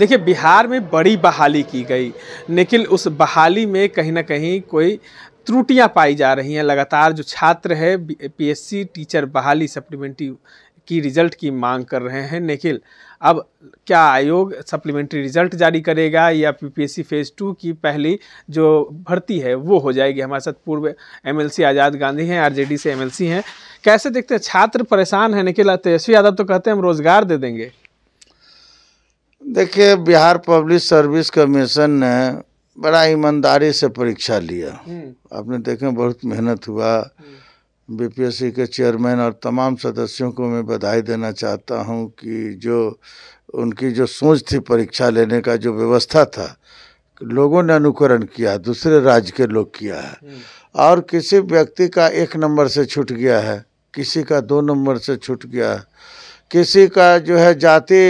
देखिए बिहार में बड़ी बहाली की गई लेकिन उस बहाली में कहीं ना कहीं कोई त्रुटियां पाई जा रही हैं लगातार जो छात्र है पीएससी टीचर बहाली सप्लीमेंट्री की रिजल्ट की मांग कर रहे हैं निखिल अब क्या आयोग सप्लीमेंट्री रिजल्ट जारी करेगा या पीपीएससी फेज़ टू की पहली जो भर्ती है वो हो जाएगी हमारे साथ पूर्व एमएलसी आज़ाद गांधी हैं आरजेडी से एमएलसी हैं कैसे देखते हैं छात्र परेशान हैं निखिल तेजस्वी यादव तो कहते हैं हम रोज़गार दे देंगे देखिए बिहार पब्लिक सर्विस कमीशन ने बड़ा ईमानदारी से परीक्षा लिया हम्म। आपने देखें बहुत मेहनत हुआ बीपीएससी के चेयरमैन और तमाम सदस्यों को मैं बधाई देना चाहता हूं कि जो उनकी जो सोच थी परीक्षा लेने का जो व्यवस्था था लोगों ने अनुकरण किया दूसरे राज्य के लोग किया है हम्म। और किसी व्यक्ति का एक नंबर से छूट गया है किसी का दो नंबर से छूट गया है किसी का जो है जाति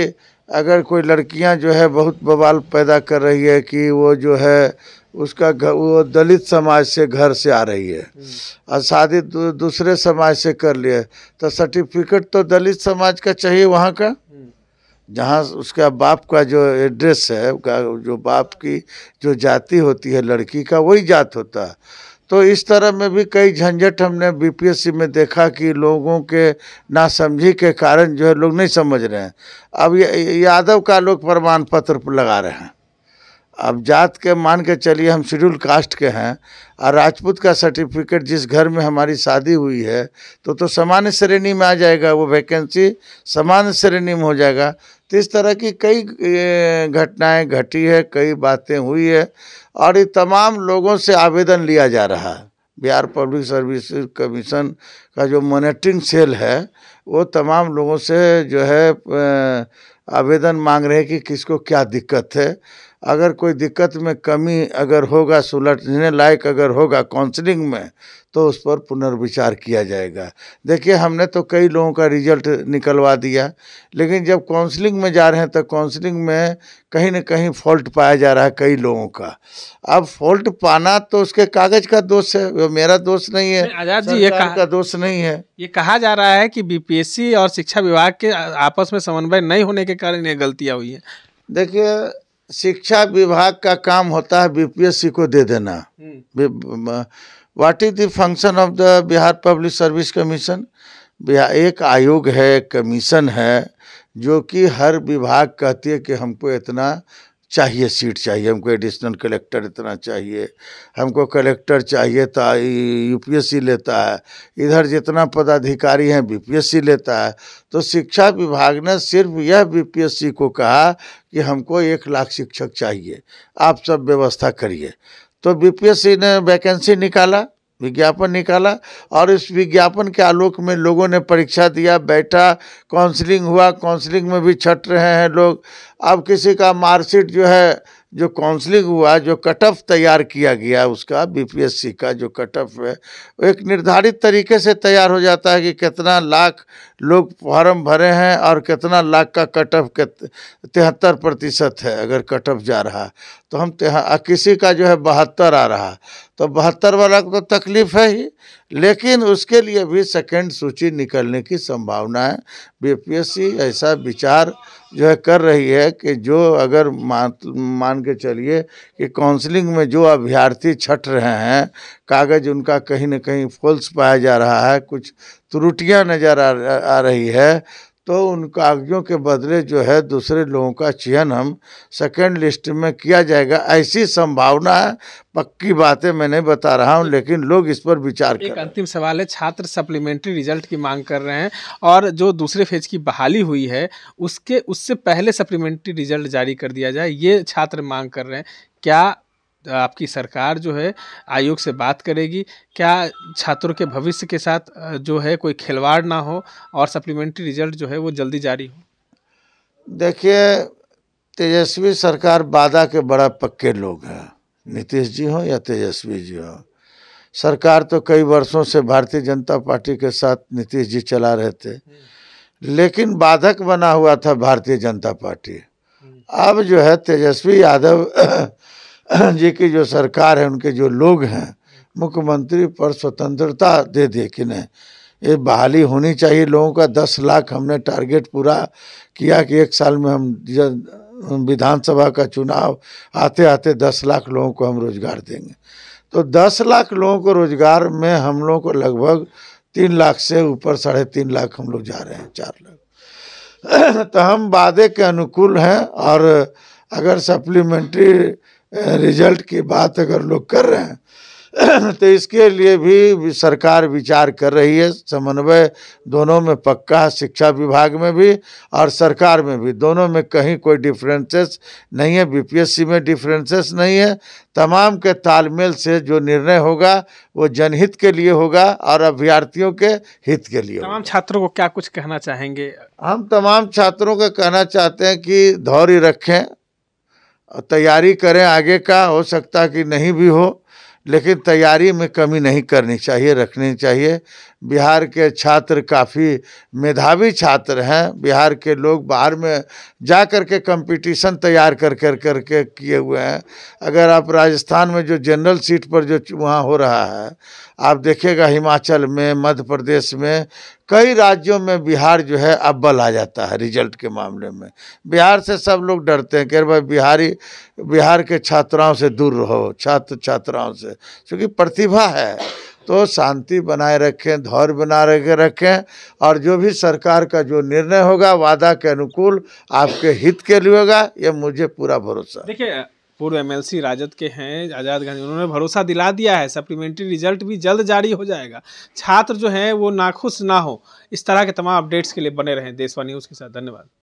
अगर कोई लड़कियां जो है बहुत बवाल पैदा कर रही है कि वो जो है उसका घर वो दलित समाज से घर से आ रही है हम्म। और शादी दूसरे समाज से कर लिए तो सर्टिफिकेट तो दलित समाज का चाहिए वहाँ का हम्म। जहाँ उसका बाप का जो एड्रेस है उसका जो बाप की जो जाति होती है लड़की का वही जात होता है तो इस तरह में भी कई झंझट हमने बीपीएससी में देखा कि लोगों के नासमझी के कारण जो है लोग नहीं समझ रहे हैं अब यादव का लोग प्रमाण पत्र लगा रहे हैं अब जात के मान के चलिए हम शेड्यूल कास्ट के हैं और राजपूत का सर्टिफिकेट जिस घर में हमारी शादी हुई है तो तो सामान्य श्रेणी में आ जाएगा वो वैकेंसी सामान्य श्रेणी में हो जाएगा तो इस तरह की कई घटनाएं घटी है कई बातें हुई है और ये तमाम लोगों से आवेदन लिया जा रहा है बिहार पब्लिक सर्विस कमीशन का जो मॉनिटरिंग सेल है वो तमाम लोगों से जो है आवेदन मांग रहे हैं कि किसको क्या दिक्कत है अगर कोई दिक्कत में कमी अगर होगा सुलझने लायक अगर होगा काउंसलिंग में तो उस पर पुनर्विचार किया जाएगा देखिए हमने तो कई लोगों का रिजल्ट निकलवा दिया लेकिन जब काउंसलिंग में जा रहे हैं तो काउंसलिंग में कहीं ना कहीं फॉल्ट पाया जा रहा है कई लोगों का अब फॉल्ट पाना तो उसके कागज का दोष है वो मेरा दोष नहीं है आजाद जी ये कहा, का दोष नहीं है ये कहा जा रहा है कि बीपीएससी और शिक्षा विभाग के आपस में समन्वय नहीं होने के कारण ये गलतियाँ हुई हैं देखिए शिक्षा विभाग का काम होता है बीपीएससी को दे देना what is the function of the Bihar public service commission एक आयोग है कमीशन है जो कि हर विभाग कहती है कि हमको इतना चाहिए सीट चाहिए हमको एडिशनल कलेक्टर इतना चाहिए हमको कलेक्टर चाहिए था तो यूपीएससी लेता है इधर जितना पदाधिकारी हैं बीपीएससी लेता है तो शिक्षा विभाग ने सिर्फ यह बीपीएससी को कहा कि हमको एक लाख शिक्षक चाहिए आप सब व्यवस्था करिए तो बीपीएससी ने वैकेंसी निकाला विज्ञापन निकाला और इस विज्ञापन के आलोक में लोगों ने परीक्षा दिया बैठा काउंसलिंग हुआ काउंसलिंग में भी छट रहे हैं लोग अब किसी का मार्कशीट जो है जो काउंसलिंग हुआ जो कट ऑफ तैयार किया गया उसका बीपीएससी का जो कट ऑफ है एक निर्धारित तरीके से तैयार हो जाता है कि कितना लाख लोग फॉर्म भरे हैं और कितना लाख का कट ऑफ तिहत्तर प्रतिशत है अगर कट ऑफ जा रहा तो हम किसी का जो है बहत्तर आ रहा तो बहत्तर वाला को तो तकलीफ है ही लेकिन उसके लिए भी सेकेंड सूची निकलने की संभावना है बीपीएससी ऐसा विचार जो है कर रही है कि जो अगर मान मान के चलिए कि काउंसलिंग में जो अभ्यर्थी छट रहे हैं कागज़ उनका कहीं ना कहीं फॉल्स पाया जा रहा है कुछ त्रुटियां नज़र आ, आ रही है तो उन कागजों के बदले जो है दूसरे लोगों का चयन हम सेकेंड लिस्ट में किया जाएगा ऐसी संभावना है पक्की बातें मैं नहीं बता रहा हूं लेकिन लोग इस पर विचार कर अंतिम सवाल है छात्र सप्लीमेंट्री रिजल्ट की मांग कर रहे हैं और जो दूसरे फेज की बहाली हुई है उसके उससे पहले सप्लीमेंट्री रिजल्ट जारी कर दिया जाए ये छात्र मांग कर रहे हैं क्या आपकी सरकार जो है आयोग से बात करेगी क्या छात्रों के भविष्य के साथ जो है कोई खिलवाड़ ना हो और सप्लीमेंट्री रिजल्ट जो है वो जल्दी जारी हो देखिए तेजस्वी सरकार बाधा के बड़ा पक्के लोग हैं नीतीश जी हों या तेजस्वी जी हों सरकार तो कई वर्षों से भारतीय जनता पार्टी के साथ नीतीश जी चला रहे थे हम्म। लेकिन बाधक बना हुआ था भारतीय जनता पार्टी हम्म। अब जो है तेजस्वी यादव जी की जो सरकार है उनके जो लोग हैं मुख्यमंत्री पर स्वतंत्रता दे दे कि नहीं ये बहाली होनी चाहिए लोगों का दस लाख हमने टारगेट पूरा किया कि एक साल में हम विधानसभा का चुनाव आते आते दस लाख लोगों को हम रोज़गार देंगे तो दस लाख लोगों को रोज़गार में हम लोगों को लगभग तीन लाख से ऊपर साढ़े तीन लाख हम लोग जा रहे हैं चार लाख तो हम वादे के अनुकूल हैं और अगर सप्लीमेंट्री रिजल्ट की बात अगर लोग कर रहे हैं तो इसके लिए भी सरकार विचार कर रही है समन्वय दोनों में पक्का है शिक्षा विभाग में भी और सरकार में भी दोनों में कहीं कोई डिफरेंसेस नहीं है बीपीएससी में डिफरेंसेस नहीं है तमाम के तालमेल से जो निर्णय होगा वो जनहित के लिए होगा और अभ्यर्थियों के हित के लिए तमाम छात्रों को क्या कुछ कहना चाहेंगे हम तमाम छात्रों का कहना चाहते हैं कि धौर्य रखें तैयारी करें आगे का हो सकता कि नहीं भी हो लेकिन तैयारी में कमी नहीं करनी चाहिए रखनी चाहिए बिहार के छात्र काफ़ी मेधावी छात्र हैं बिहार के लोग बाहर में जा कर के कम्पिटिशन तैयार कर कर कर के किए हुए हैं अगर आप राजस्थान में जो जनरल सीट पर जो वहाँ हो रहा है आप देखिएगा हिमाचल में मध्य प्रदेश में कई राज्यों में बिहार जो है अव्वल आ जाता है रिजल्ट के मामले में बिहार से सब लोग डरते हैं कि अरे भाई बिहारी बिहार के छात्राओं से दूर रहो छात्र छात्राओं से क्योंकि प्रतिभा है तो शांति बनाए रखें धौर्य बना रखे रखें और जो भी सरकार का जो निर्णय होगा वादा के अनुकूल आपके हित के लिए होगा यह मुझे पूरा भरोसा देखिए पूर्व एमएलसी राजद के हैं आज़ाद गांधी उन्होंने भरोसा दिला दिया है सप्लीमेंट्री रिजल्ट भी जल्द जारी हो जाएगा छात्र जो हैं वो नाखुश ना हो इस तरह के तमाम अपडेट्स के लिए बने रहें देशवा न्यूज़ के साथ धन्यवाद